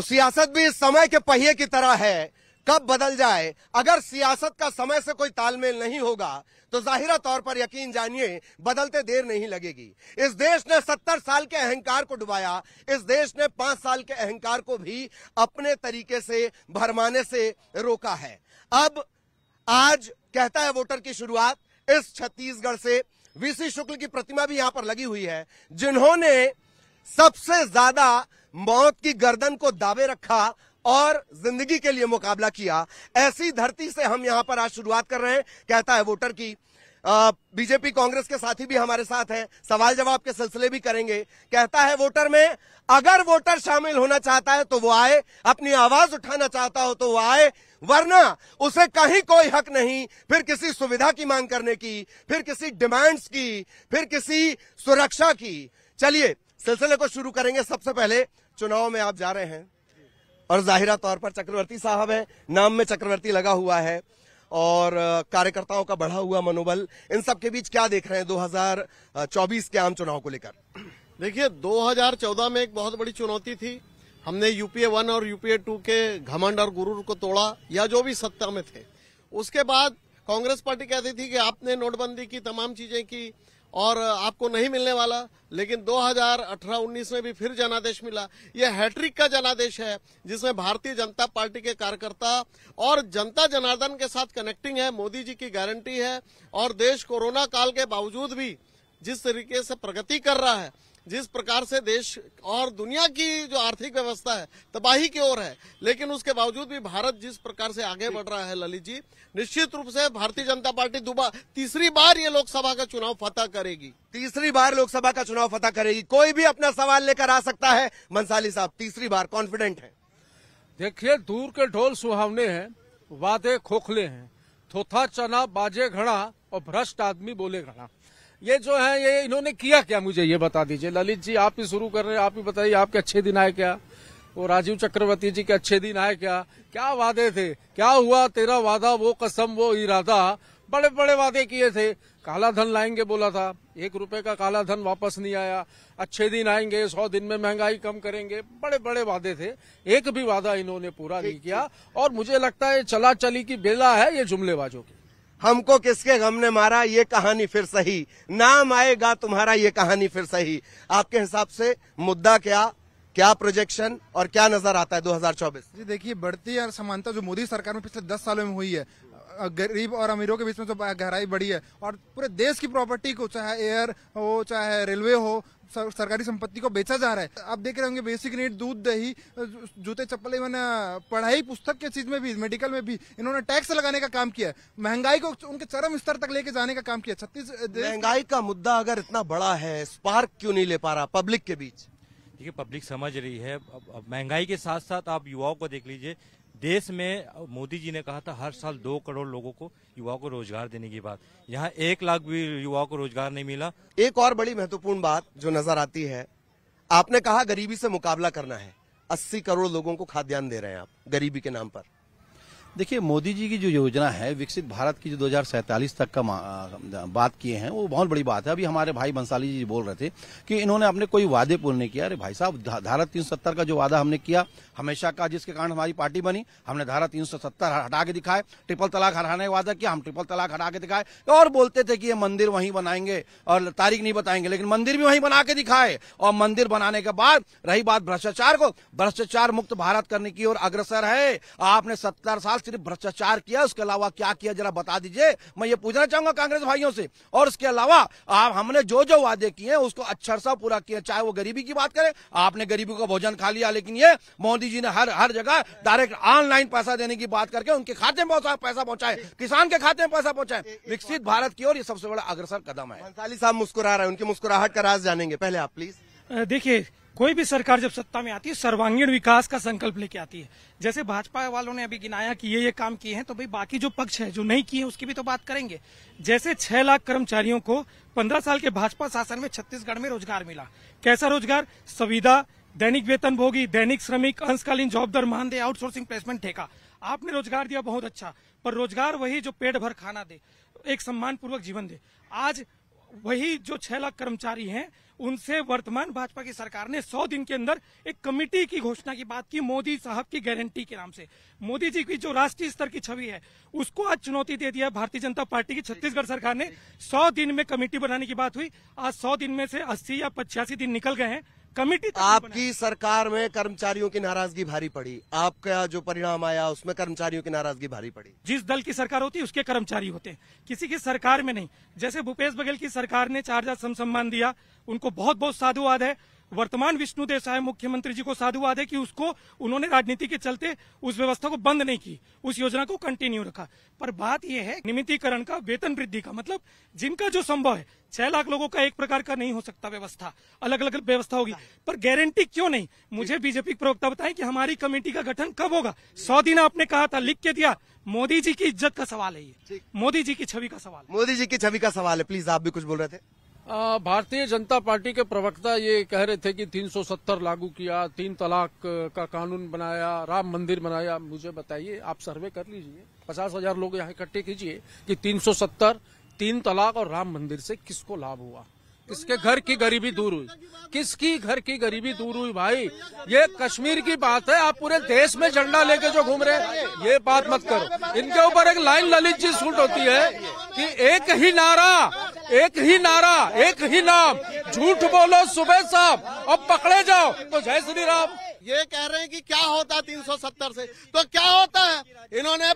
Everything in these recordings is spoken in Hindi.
तो सियासत भी इस समय के पहिए की तरह है कब बदल जाए अगर सियासत का समय से कोई तालमेल नहीं होगा तो जाहिरा तौर पर यकीन जानिए बदलते देर नहीं लगेगी इस देश ने सत्तर साल के अहंकार को डुबाया इस देश ने पांच साल के अहंकार को भी अपने तरीके से भरमाने से रोका है अब आज कहता है वोटर की शुरुआत इस छत्तीसगढ़ से वीसी शुक्ल की प्रतिमा भी यहां पर लगी हुई है जिन्होंने सबसे ज्यादा मौत की गर्दन को दावे रखा और जिंदगी के लिए मुकाबला किया ऐसी धरती से हम यहां पर आज शुरुआत कर रहे हैं कहता है वोटर की बीजेपी कांग्रेस के साथी भी हमारे साथ हैं सवाल जवाब के सिलसिले भी करेंगे कहता है वोटर में अगर वोटर शामिल होना चाहता है तो वो आए अपनी आवाज उठाना चाहता हो तो वो आए वरना उसे कहीं कोई हक नहीं फिर किसी सुविधा की मांग करने की फिर किसी डिमांड्स की फिर किसी सुरक्षा की चलिए सिलसिले को शुरू करेंगे सबसे पहले चुनाव में आप जा रहे हैं और जाहिरा तौर पर चक्रवर्ती साहब है नाम में चक्रवर्ती लगा हुआ है और कार्यकर्ताओं का बढ़ा हुआ मनोबल इन सब के बीच क्या देख रहे हैं 2024 के आम चुनाव को लेकर देखिए 2014 में एक बहुत बड़ी चुनौती थी हमने यूपीए वन और यूपीए टू के घमंड और गुरूर को तोड़ा या जो भी सत्ता में थे उसके बाद कांग्रेस पार्टी कहती थी कि आपने नोटबंदी की तमाम चीजें की और आपको नहीं मिलने वाला लेकिन 2018-19 में भी फिर जनादेश मिला यह हैट्रिक का जनादेश है जिसमें भारतीय जनता पार्टी के कार्यकर्ता और जनता जनार्दन के साथ कनेक्टिंग है मोदी जी की गारंटी है और देश कोरोना काल के बावजूद भी जिस तरीके से प्रगति कर रहा है जिस प्रकार से देश और दुनिया की जो आर्थिक व्यवस्था है तबाही की ओर है लेकिन उसके बावजूद भी भारत जिस प्रकार से आगे बढ़ रहा है ललित जी निश्चित रूप से भारतीय जनता पार्टी दोबारा तीसरी बार ये लोकसभा का चुनाव फतह करेगी तीसरी बार लोकसभा का चुनाव फतह करेगी कोई भी अपना सवाल लेकर आ सकता है मंसाली साहब तीसरी बार कॉन्फिडेंट है देखिये दूर के ढोल सुहावने हैं वादे खोखले हैं थोथा चना बाजे घड़ा और भ्रष्ट आदमी बोले घड़ा ये जो है ये इन्होंने किया क्या मुझे ये बता दीजिए ललित जी आप ही शुरू कर रहे हैं आप ही बताइए आपके अच्छे दिन आए क्या वो राजीव चक्रवर्ती जी के अच्छे दिन आए क्या क्या वादे थे क्या हुआ तेरा वादा वो कसम वो इरादा बड़े बड़े वादे किए थे काला धन लाएंगे बोला था एक रुपए का काला धन वापस नहीं आया अच्छे दिन आएंगे सौ दिन में महंगाई कम करेंगे बड़े बड़े वादे थे एक भी वादा इन्होंने पूरा नहीं किया और मुझे लगता है चला चली की बेला है ये जुमलेबाजों की हमको किसके गम ने मारा ये कहानी फिर सही नाम आएगा तुम्हारा ये कहानी फिर सही आपके हिसाब से मुद्दा क्या क्या प्रोजेक्शन और क्या नजर आता है 2024 जी देखिए बढ़ती समानता जो मोदी सरकार में पिछले 10 सालों में हुई है गरीब और अमीरों के बीच में तो गहराई बढ़ी है और पूरे देश की प्रॉपर्टी को चाहे एयर हो चाहे रेलवे हो सरकारी संपत्ति को बेचा जा रहा है आप देख रहे होंगे बेसिक नीड दूध दही जूते चप्पल इवन पढ़ाई पुस्तक के चीज में भी मेडिकल में भी इन्होंने टैक्स लगाने का काम किया महंगाई को उनके चरम स्तर तक लेके जाने का काम किया छत्तीस महंगाई का मुद्दा अगर इतना बड़ा है स्पार्क क्यों नहीं ले पा रहा पब्लिक के बीच देखिए पब्लिक समझ रही है महंगाई के साथ साथ आप युवाओं को देख लीजिए देश में मोदी जी ने कहा था हर साल दो करोड़ लोगों को युवाओं को रोजगार देने की बात यहाँ एक लाख भी युवाओं को रोजगार नहीं मिला एक और बड़ी महत्वपूर्ण बात जो नजर आती है आपने कहा गरीबी से मुकाबला करना है अस्सी करोड़ लोगों को खाद्यान्न दे रहे हैं आप गरीबी के नाम पर देखिए मोदी जी की जो योजना है विकसित भारत की जो दो तक का बात किए हैं वो बहुत बड़ी बात है अभी हमारे भाई बंसाली जी बोल रहे थे कि इन्होंने अपने कोई वादे पूर्ण नहीं किया अरे भाई साहब धारा 370 का जो वादा हमने किया हमेशा का जिसके कारण हमारी पार्टी बनी हमने धारा 370 हटा के दिखाए ट्रिपल तलाक हटाने का वादा किया हम ट्रिपल तलाक हटा के दिखाए और बोलते थे कि ये मंदिर वहीं बनाएंगे और तारीख नहीं बताएंगे लेकिन मंदिर भी वहीं बना के दिखाए और मंदिर बनाने के बाद रही बात भ्रष्टाचार को भ्रष्टाचार मुक्त भारत करने की ओर अग्रसर है आपने सत्तर साल सिर्फ भ्रष्टाचार किया उसके अलावा क्या किया जरा बता दीजिए मैं ये पूछना चाहूंगा कांग्रेस भाइयों से और उसके अलावा आप हमने जो जो वादे किए उसको अच्छा सा पूरा किया चाहे वो गरीबी की बात करें आपने गरीबी का भोजन खा लिया लेकिन ये मोदी जी ने हर हर जगह डायरेक्ट ऑनलाइन पैसा देने की बात करके उनके खाते में पैसा पहुंचाए किसान के खाते में पैसा पहुंचाए विकसित भारत की ओर ये सबसे बड़ा अग्रसर कदम है मुस्कुरा रहे हैं उनकी मुस्कुराहट का राज जानेंगे पहले आप प्लीज देखिए कोई भी सरकार जब सत्ता में आती है सर्वांगीण विकास का संकल्प लेके आती है जैसे भाजपा वालों ने अभी गिनाया कि ये ये काम किए हैं तो भाई बाकी जो पक्ष है जो नहीं किए उसकी भी तो बात करेंगे जैसे छह लाख कर्मचारियों को पंद्रह साल के भाजपा शासन में छत्तीसगढ़ में रोजगार मिला कैसा रोजगार संविदा दैनिक वेतन भोगी दैनिक श्रमिक अंशकालीन जॉबदार मानदेय आउटसोर्सिंग प्लेसमेंट ठेका आपने रोजगार दिया बहुत अच्छा पर रोजगार वही जो पेट भर खाना दे एक सम्मानपूर्वक जीवन दे आज वही जो छह लाख कर्मचारी हैं उनसे वर्तमान भाजपा की सरकार ने सौ दिन के अंदर एक कमिटी की घोषणा की बात की मोदी साहब की गारंटी के नाम से मोदी जी की जो राष्ट्रीय स्तर की छवि है उसको आज चुनौती दे दिया भारतीय जनता पार्टी की छत्तीसगढ़ सरकार ने सौ दिन में कमेटी बनाने की बात हुई आज सौ दिन में से अस्सी या पचासी दिन निकल गए हैं कमिटी आपकी सरकार में कर्मचारियों की नाराजगी भारी पड़ी आपका जो परिणाम आया उसमें कर्मचारियों की नाराजगी भारी पड़ी जिस दल की सरकार होती है उसके कर्मचारी होते हैं किसी की सरकार में नहीं जैसे भूपेश बघेल की सरकार ने चार हजार सम्मान दिया उनको बहुत बहुत साधुवाद है वर्तमान विष्णु साय मुख्यमंत्री जी को साधुवाद है कि उसको उन्होंने राजनीति के चलते उस व्यवस्था को बंद नहीं की उस योजना को कंटिन्यू रखा पर बात यह है निमितीकरण का वेतन वृद्धि का मतलब जिनका जो संभव है छह लाख लोगों का एक प्रकार का नहीं हो सकता व्यवस्था अलग अलग व्यवस्था होगी पर गारंटी क्यों नहीं मुझे बीजेपी प्रवक्ता बताए की हमारी कमेटी का गठन कब होगा सौ दिन आपने कहा था लिख के दिया मोदी जी की इज्जत का सवाल है ये मोदी जी की छवि का सवाल मोदी जी की छवि का सवाल है प्लीज आप भी कुछ बोल रहे थे भारतीय जनता पार्टी के प्रवक्ता ये कह रहे थे कि 370 लागू किया तीन तलाक का कानून बनाया राम मंदिर बनाया मुझे बताइए आप सर्वे कर लीजिए पचास हजार लोग यहाँ इकट्ठे कीजिए कि 370 तीन तलाक और राम मंदिर से किसको लाभ हुआ किसके घर की गरीबी दूर हुई किसकी घर की गरीबी दूर हुई भाई ये कश्मीर की बात है आप पूरे देश में झंडा लेके जो घूम रहे ये बात मत करो इनके ऊपर एक लाइन ललित जी सूट होती है कि एक ही नारा एक ही नारा एक ही नाम झूठ बोलो सुबह साहब और पकड़े जाओ तो जय श्री राम ये कह रहे हैं कि क्या होता 370 से तो क्या होता है इन्होंने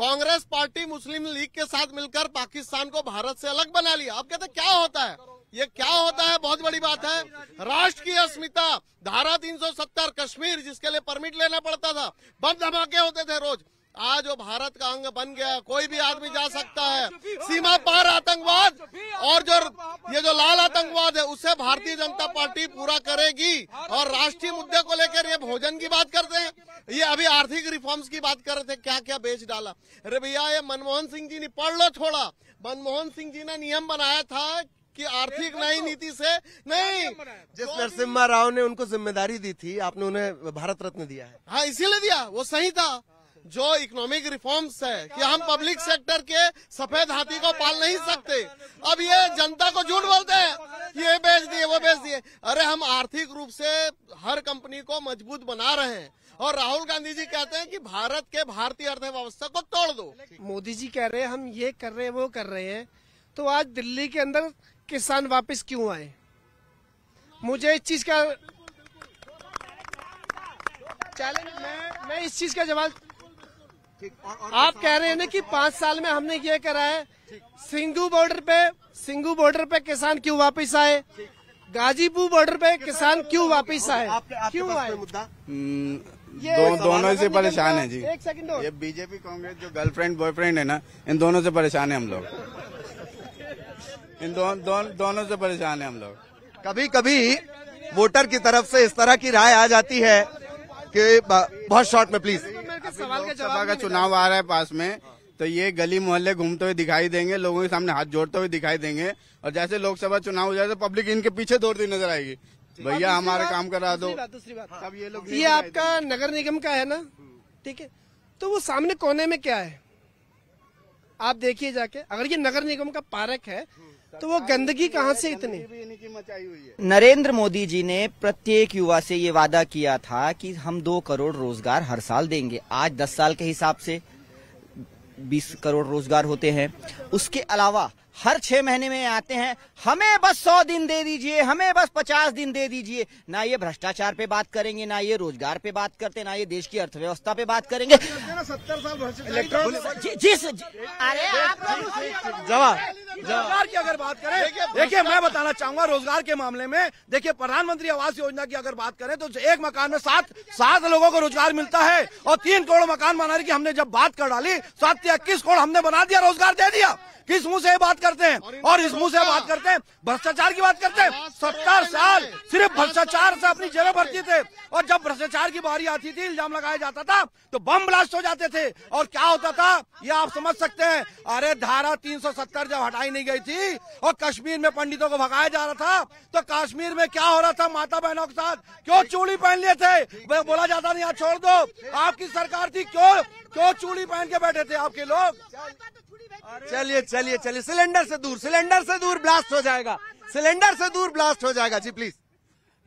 कांग्रेस पार्टी मुस्लिम लीग के साथ मिलकर पाकिस्तान को भारत से अलग बना लिया आप कहते क्या होता है ये क्या होता है बहुत बड़ी बात है राष्ट्र की अस्मिता धारा 370 कश्मीर जिसके लिए परमिट लेना पड़ता था बम धमाके होते थे रोज आज वो भारत का अंग बन गया कोई भी आदमी जा सकता है सीमा पार आतंकवाद और जो ये जो लाल आतंकवाद है उसे भारतीय जनता पार्टी पूरा करेगी और राष्ट्रीय मुद्दे को लेकर ये भोजन की बात करते हैं ये अभी आर्थिक रिफॉर्म्स की बात कर रहे थे क्या क्या बेच डाला अरे भैया ये मनमोहन सिंह जी ने पढ़ लो छोड़ा मनमोहन सिंह जी ने नियम बनाया था कि आर्थिक नई नीति से नहीं जिस नरसिम्हा राव ने उनको जिम्मेदारी दी थी आपने उन्हें भारत रत्न दिया है हाँ इसीलिए दिया वो सही था जो इकोनॉमिक रिफॉर्म्स है कि हम पब्लिक सेक्टर के सफेद हाथी को पाल नहीं सकते अब ये जनता को झूठ बोलते हैं ये बेच दिए वो बेच दिए अरे हम आर्थिक रूप से हर कंपनी को मजबूत बना रहे हैं और राहुल गांधी जी कहते हैं कि भारत के भारतीय अर्थव्यवस्था को तोड़ दो मोदी जी कह रहे हैं हम ये कर रहे हैं वो कर रहे हैं तो आज दिल्ली के अंदर किसान वापस क्यों आए मुझे इस चीज का चैलेंज मैं मैं इस चीज का जवाब आप कह रहे हैं ना कि पांच साल में हमने ये करा है सिंधु बॉर्डर पे सिंधु बॉर्डर पे किसान क्यों वापस आए गाजीपुर बॉर्डर पे किसान क्यों वापस आए क्यों आए मुद्दा हम्म, दो, दोनों से परेशान है जी एक सेकंड ये बीजेपी कांग्रेस जो गर्लफ्रेंड बॉयफ्रेंड है ना इन दोनों से परेशान है हम लोग इन दो, दो, दोनों से परेशान है हम लोग कभी कभी वोटर की तरफ से इस तरह की राय आ जाती है कि बहुत शॉर्ट में प्लीज सवाल का जवाब का चुनाव आ रहा है पास में तो ये गली मोहल्ले घूमते हुए दिखाई देंगे लोगों के सामने हाथ जोड़ते हुए दिखाई देंगे और जैसे लोकसभा चुनाव हो जाए तो पब्लिक इनके पीछे दौड़ती नजर आएगी भैया हमारा काम करा दो दूसरी बात ये लोग ये आपका नगर निगम का है ना ठीक है तो वो सामने कोने में क्या है आप देखिए जाके अगर ये नगर निगम का पार्क है तो वो गंदगी कहाँ से इतनी नरेंद्र मोदी जी ने प्रत्येक युवा से ये वादा किया था कि हम दो करोड़ रोजगार हर साल देंगे आज दस साल के हिसाब से बीस करोड़ रोजगार होते हैं उसके अलावा हर छह महीने में आते हैं हमें बस सौ दिन दे दीजिए हमें बस पचास दिन दे दीजिए ना ये भ्रष्टाचार पे बात करेंगे ना ये रोजगार पे बात करते ना ये देश की अर्थव्यवस्था पे बात करेंगे सत्तर साल जिस अरे आप जवाब रोजगार की अगर बात करें देखिए मैं बताना चाहूंगा रोजगार के मामले में देखिए प्रधानमंत्री आवास योजना की अगर बात करें तो एक मकान में सात सात लोगों को रोजगार मिलता है और तीन करोड़ मकान बनाने की हमने जब बात कर डाली सात या इक्कीस करोड़ हमने बना दिया रोजगार दे दिया किस मुंह से बात करते हैं और इस मुंह से बात करते हैं भ्रष्टाचार की बात करते हैं सत्तर साल सिर्फ भ्रष्टाचार से अपनी जगह भरती थे और जब भ्रष्टाचार की बारी आती थी इल्जाम लगाया जाता था तो बम ब्लास्ट हो जाते थे और क्या होता था ये आप समझ सकते हैं अरे धारा तीन जब हटाई ही नहीं गई थी और कश्मीर में पंडितों को भगाया जा रहा था तो कश्मीर में क्या हो रहा था माता बहनों के साथ क्यों चूड़ी पहन लिए थे बोला जाता नहीं यहाँ छोड़ दो आपकी सरकार थी क्यों क्यों चूड़ी पहन के बैठे थे आपके लोग चलिए चलिए चलिए सिलेंडर से दूर सिलेंडर से दूर ब्लास्ट हो जाएगा सिलेंडर से दूर ब्लास्ट हो जाएगा जी प्लीज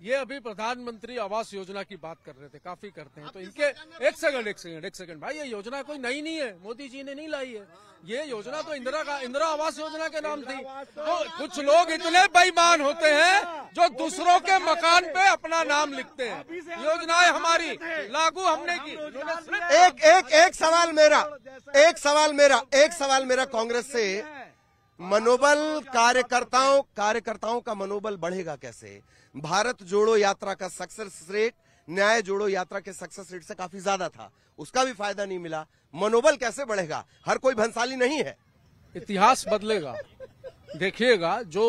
ये अभी प्रधानमंत्री आवास योजना की बात कर रहे थे काफी करते हैं तो इनके एक सेकंड एक सेकंड एक सेकंड भाई ये योजना कोई नई नहीं है मोदी जी ने नहीं लाई है ये योजना तो इंदिरा का इंदिरा आवास योजना के नाम थी तो कुछ लोग इतने बेईमान होते हैं जो दूसरों के मकान पे अपना नाम लिखते हैं योजनाएं हमारी लागू हमने की एक एक एक सवाल मेरा एक सवाल मेरा एक सवाल मेरा कांग्रेस से मनोबल कार्यकर्ताओं कार्यकर्ताओं का मनोबल बढ़ेगा कैसे भारत जोड़ो यात्रा का सक्सेस रेट न्याय जोड़ो यात्रा के सक्सेस रेट से काफी ज्यादा था उसका भी फायदा नहीं मिला मनोबल कैसे बढ़ेगा हर कोई भंसाली नहीं है इतिहास बदलेगा देखिएगा जो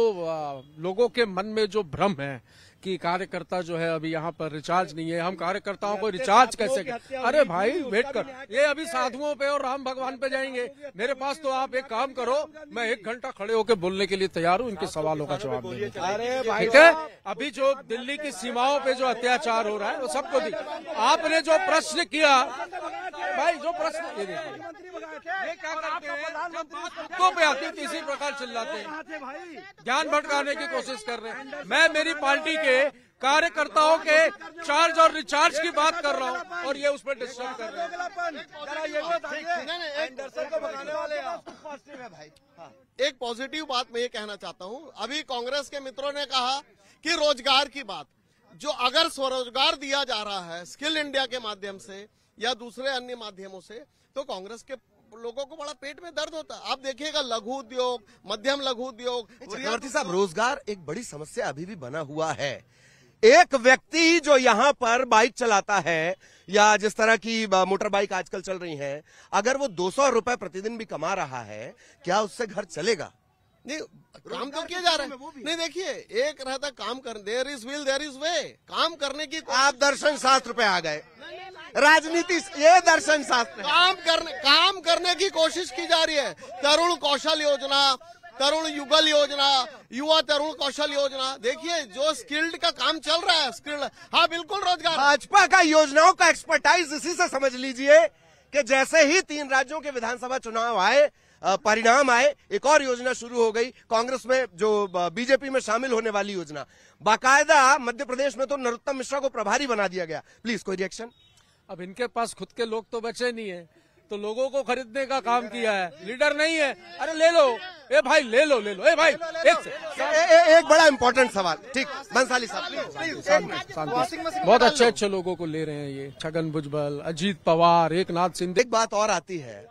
लोगों के मन में जो भ्रम है कि कार्यकर्ता जो है अभी यहाँ पर रिचार्ज नहीं है हम कार्यकर्ताओं को रिचार्ज कैसे अरे भाई वेट कर ये अभी साधुओं पे और राम भगवान पे जाएंगे मेरे पास तो आप एक काम करो मैं एक घंटा खड़े होकर बोलने के लिए तैयार हूँ इनके सवालों का जवाब ठीक है अभी जो दिल्ली की सीमाओं पे जो अत्याचार हो रहा है वो सबको आपने जो प्रश्न किया भाई जो प्रश्न ये देखिए तो पे आती किसी प्रकार चिल्लाते हैं ज्ञान भटकाने की कोशिश कर रहे हैं मैं मेरी पार्टी के कार्यकर्ताओं के चार्ज और रिचार्ज की बात कर रहा हूँ और ये उस पर डिस्टर्ब कर रहे हैं एक पॉजिटिव हाँ। बात मैं ये कहना चाहता हूँ अभी कांग्रेस के मित्रों ने कहा कि रोजगार की बात जो अगर स्वरोजगार दिया जा रहा है स्किल इंडिया के माध्यम से या दूसरे अन्य माध्यमों से तो कांग्रेस के लोगों को बड़ा पेट में दर्द होता आप देखिएगा लघु उद्योग मध्यम लघु उद्योग अच्छा, तो साहब रोजगार एक बड़ी समस्या अभी भी बना हुआ है एक व्यक्ति जो यहाँ पर बाइक चलाता है या जिस तरह की मोटर बाइक आजकल चल रही है अगर वो दो सौ रुपए प्रतिदिन भी कमा रहा है क्या उससे घर चलेगा नहीं काम तो किया जा रहा है नहीं देखिए एक रहता काम कर there is will there is way काम करने की आप दर्शन शास्त्र पे आ गए राजनीति ये दर्शन शास्त्र काम करने काम करने की कोशिश की जा रही है तरुण कौशल योजना तरुण युगल योजना युवा तरुण कौशल योजना देखिए जो स्किल्ड का काम चल रहा है स्किल्ड हाँ बिल्कुल रोजगार भाजपा का योजनाओं का एक्सपर्टाइज इसी से समझ लीजिए कि जैसे ही तीन राज्यों के विधानसभा चुनाव आए परिणाम आए एक और योजना शुरू हो गई कांग्रेस में जो बीजेपी में शामिल होने वाली योजना बाकायदा मध्य प्रदेश में तो नरोत्तम मिश्रा को प्रभारी बना दिया गया प्लीज कोई रिएक्शन अब इनके पास खुद के लोग तो बचे नहीं है तो लोगों को खरीदने का काम किया है लीडर नहीं है अरे ले लो ए भाई ले लो ले लो ए भाई एक, ए, ए, एक बड़ा इम्पोर्टेंट सवाल ठीक बंसाली साहब बहुत अच्छे अच्छे लोगों को ले रहे हैं ये छगन भुजबल अजीत पवार एक नाथ सिंह एक बात और आती है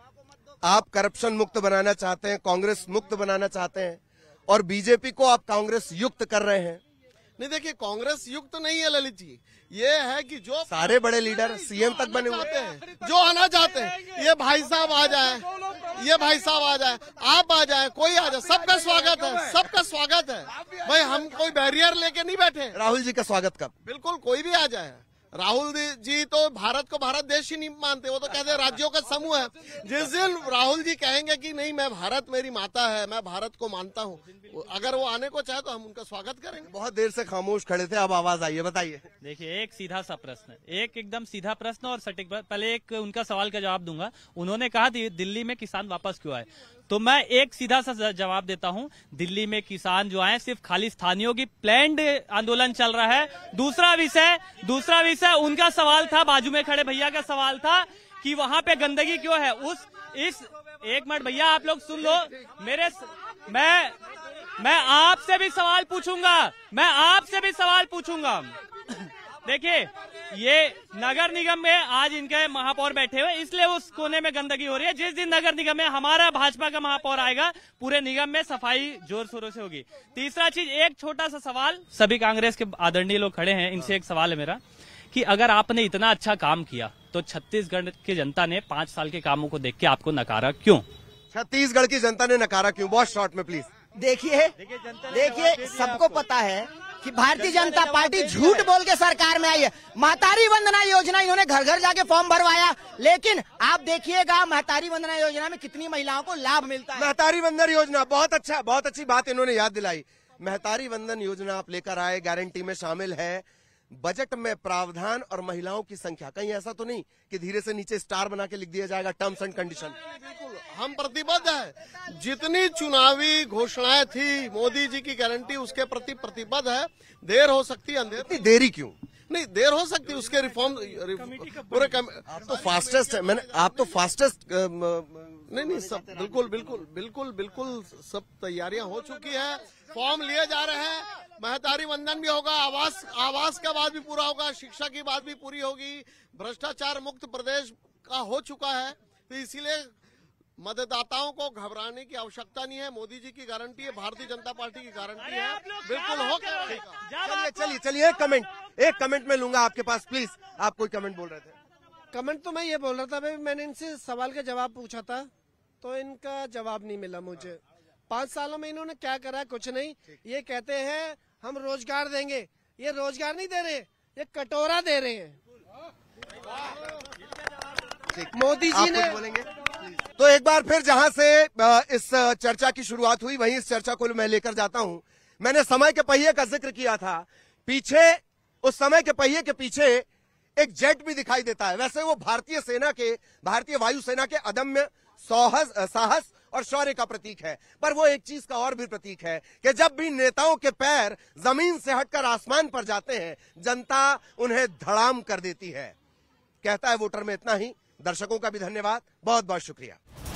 आप करप्शन मुक्त बनाना चाहते हैं कांग्रेस मुक्त बनाना चाहते हैं और बीजेपी को आप कांग्रेस युक्त कर रहे हैं नहीं देखिए कांग्रेस युक्त नहीं है ललित जी ये है कि जो सारे बड़े लीडर सीएम तक बने हुए हैं जो आना चाहते हैं ये भाई साहब आ जाए ये भाई साहब आ जाए आप आ जाए कोई आ जाए सबका स्वागत है सबका स्वागत है भाई हम कोई बैरियर लेके नहीं बैठे राहुल जी का स्वागत कब बिल्कुल कोई भी आ जाए राहुल जी तो भारत को भारत देश ही नहीं मानते वो तो कहते हैं राज्यों का समूह है जिस दिन राहुल जी कहेंगे कि नहीं मैं भारत मेरी माता है मैं भारत को मानता हूँ अगर वो आने को चाहे तो हम उनका स्वागत करेंगे बहुत देर से खामोश खड़े थे अब आवाज आई है बताइए देखिए एक सीधा सा प्रश्न एक एकदम सीधा प्रश्न और सटीक पहले एक उनका सवाल का जवाब दूंगा उन्होंने कहा दिल्ली में किसान वापस क्यों आए तो मैं एक सीधा सा जवाब देता हूं दिल्ली में किसान जो आए सिर्फ खाली स्थानियों की प्लैंड आंदोलन चल रहा है दूसरा विषय दूसरा विषय उनका सवाल था बाजू में खड़े भैया का सवाल था कि वहां पे गंदगी क्यों है उस इस एक मिनट भैया आप लोग सुन लो मेरे मैं मैं आपसे भी सवाल पूछूंगा मैं आपसे भी सवाल पूछूंगा देखिए ये नगर निगम में आज इनके महापौर बैठे हुए इसलिए उस कोने में गंदगी हो रही है जिस दिन नगर निगम में हमारा भाजपा का महापौर आएगा पूरे निगम में सफाई जोर शोरों से होगी तीसरा चीज एक छोटा सा सवाल सभी कांग्रेस के आदरणीय लोग खड़े हैं इनसे एक सवाल है मेरा कि अगर आपने इतना अच्छा काम किया तो छत्तीसगढ़ की जनता ने पांच साल के कामों को देख के आपको नकारा क्यों छत्तीसगढ़ की जनता ने नकारा क्यों बहुत शॉर्ट में प्लीज देखिए देखिए सबको पता है कि भारतीय जनता पार्टी झूठ बोल के सरकार में आई है महतारी वंदना योजना इन्होंने घर घर जाके फॉर्म भरवाया लेकिन आप देखिएगा महतारी वंदना योजना में कितनी महिलाओं को लाभ मिलता है महतारी वंदन योजना बहुत अच्छा बहुत अच्छी बात इन्होंने याद दिलाई महतारी वंदन योजना आप लेकर आए गारंटी में शामिल है बजट में प्रावधान और महिलाओं की संख्या कहीं ऐसा तो नहीं कि धीरे से नीचे स्टार बना के लिख दिया जाएगा टर्म्स एंड कंडीशन बिल्कुल हम प्रतिबद्ध है जितनी चुनावी घोषणाएं थी मोदी जी की गारंटी उसके प्रति प्रतिबद्ध है देर हो सकती है अंधेर देरी क्यों नहीं देर हो सकती उसके रिफॉर्म पूरे तो फास्टेस्ट तो है मैंने आप तो फास्टेस्ट तो नहीं नहीं सब बिल्कुल बिल्कुल बिल्कुल बिल्कुल सब तैयारियां हो चुकी है फॉर्म लिए जा रहे हैं महतारी वंदन भी होगा आवास आवास का बात भी पूरा होगा शिक्षा की बात भी पूरी होगी भ्रष्टाचार मुक्त प्रदेश का हो चुका है तो इसीलिए मतदाताओं को घबराने की आवश्यकता नहीं है मोदी जी की गारंटी है भारतीय जनता पार्टी की गारंटी है बिल्कुल हो चलिए चलिए चलिए कमेंट एक कमेंट में लूंगा आपके पास प्लीज आप कोई कमेंट बोल रहे थे कमेंट तो मैं ये बोल रहा था भाई मैंने इनसे सवाल का जवाब पूछा था तो इनका जवाब नहीं मिला मुझे पांच सालों में इन्होंने क्या करा कुछ नहीं ये कहते हैं हम रोजगार देंगे ये रोजगार नहीं दे रहे ये कटोरा दे रहे हैं मोदी जी ने बोलेंगे तो एक बार फिर जहां से इस चर्चा की शुरुआत हुई वहीं इस चर्चा को मैं लेकर जाता हूं मैंने समय के पहिए का जिक्र किया था पीछे उस समय के पहिए के पीछे एक जेट भी दिखाई देता है वैसे वो भारतीय सेना के भारतीय वायुसेना के अदम्य सोहस साहस और शौर्य का प्रतीक है पर वो एक चीज का और भी प्रतीक है कि जब भी नेताओं के पैर जमीन से हटकर आसमान पर जाते हैं जनता उन्हें धड़ाम कर देती है कहता है वोटर में इतना ही दर्शकों का भी धन्यवाद बहुत बहुत शुक्रिया